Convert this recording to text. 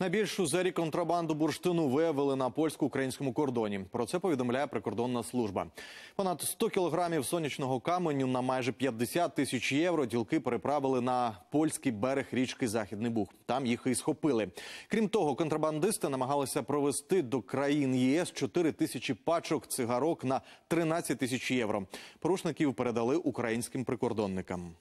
Найбільшу зері контрабанду бурштину виявили на польсько-українському кордоні. Про це повідомляє прикордонна служба. Понад 100 кілограмів сонячного каменю на майже 50 тисяч євро. Ділки переправили на польський берег річки Західний Буг. Там їх і схопили. Крім того, контрабандисти намагалися провести до країн ЄС 4 тисячі пачок цигарок на 13 тисяч євро. Порушників передали українським прикордонникам.